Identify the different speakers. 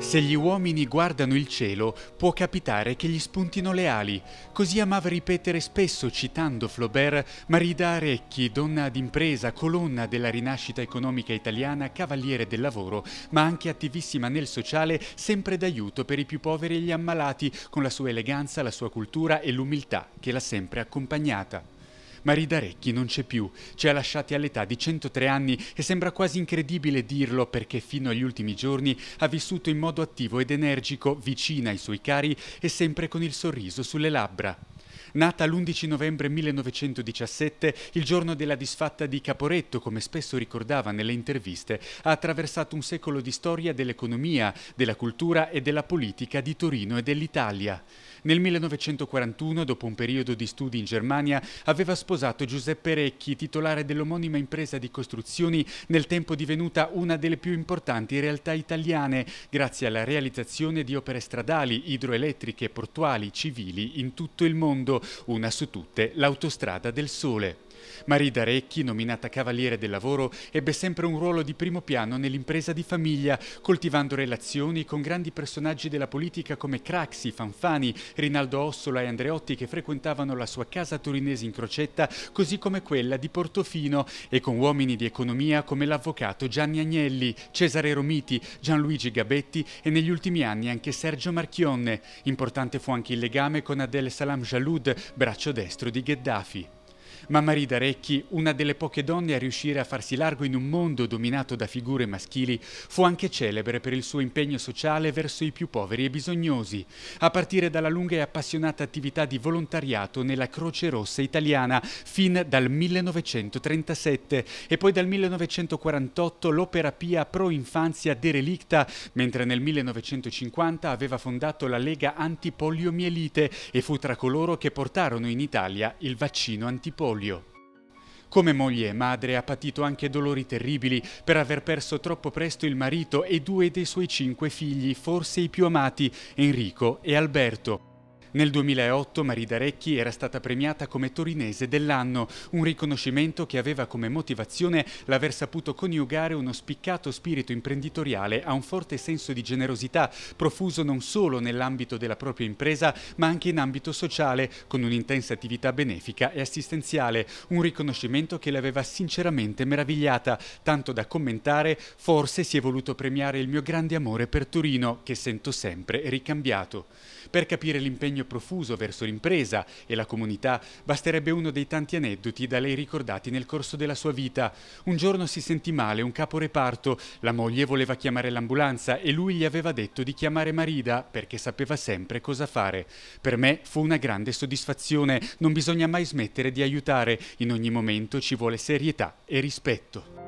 Speaker 1: Se gli uomini guardano il cielo, può capitare che gli spuntino le ali. Così amava ripetere spesso, citando Flaubert, Marida Arecchi, donna d'impresa, colonna della rinascita economica italiana, cavaliere del lavoro, ma anche attivissima nel sociale, sempre d'aiuto per i più poveri e gli ammalati, con la sua eleganza, la sua cultura e l'umiltà che l'ha sempre accompagnata. Marida Recchi non c'è più, ci ha lasciati all'età di 103 anni e sembra quasi incredibile dirlo perché fino agli ultimi giorni ha vissuto in modo attivo ed energico, vicina ai suoi cari e sempre con il sorriso sulle labbra. Nata l'11 novembre 1917, il giorno della disfatta di Caporetto, come spesso ricordava nelle interviste, ha attraversato un secolo di storia dell'economia, della cultura e della politica di Torino e dell'Italia. Nel 1941, dopo un periodo di studi in Germania, aveva sposato Giuseppe Recchi, titolare dell'omonima impresa di costruzioni, nel tempo divenuta una delle più importanti realtà italiane, grazie alla realizzazione di opere stradali, idroelettriche, portuali, civili in tutto il mondo una su tutte l'autostrada del sole. Marida D'Arecchi, nominata Cavaliere del Lavoro, ebbe sempre un ruolo di primo piano nell'impresa di famiglia, coltivando relazioni con grandi personaggi della politica come Craxi, Fanfani, Rinaldo Ossola e Andreotti che frequentavano la sua casa torinese in crocetta, così come quella di Portofino, e con uomini di economia come l'avvocato Gianni Agnelli, Cesare Romiti, Gianluigi Gabetti e negli ultimi anni anche Sergio Marchionne. Importante fu anche il legame con Adel Salam Jaloud, braccio destro di Gheddafi. Ma Marida Recchi, una delle poche donne a riuscire a farsi largo in un mondo dominato da figure maschili, fu anche celebre per il suo impegno sociale verso i più poveri e bisognosi, a partire dalla lunga e appassionata attività di volontariato nella Croce Rossa italiana fin dal 1937 e poi dal 1948 l'Opera Pia Pro Infanzia De mentre nel 1950 aveva fondato la Lega Antipoliomielite e fu tra coloro che portarono in Italia il vaccino antipolio portfolio. Come moglie e madre ha patito anche dolori terribili per aver perso troppo presto il marito e due dei suoi cinque figli, forse i più amati, Enrico e Alberto. Nel 2008 Marida Recchi era stata premiata come Torinese dell'anno, un riconoscimento che aveva come motivazione l'aver saputo coniugare uno spiccato spirito imprenditoriale a un forte senso di generosità, profuso non solo nell'ambito della propria impresa, ma anche in ambito sociale, con un'intensa attività benefica e assistenziale, un riconoscimento che l'aveva sinceramente meravigliata, tanto da commentare forse si è voluto premiare il mio grande amore per Torino, che sento sempre ricambiato. Per capire l'impegno l'impegno profuso verso l'impresa e la comunità basterebbe uno dei tanti aneddoti da lei ricordati nel corso della sua vita. Un giorno si sentì male un capo reparto, la moglie voleva chiamare l'ambulanza e lui gli aveva detto di chiamare Marida perché sapeva sempre cosa fare. Per me fu una grande soddisfazione, non bisogna mai smettere di aiutare, in ogni momento ci vuole serietà e rispetto.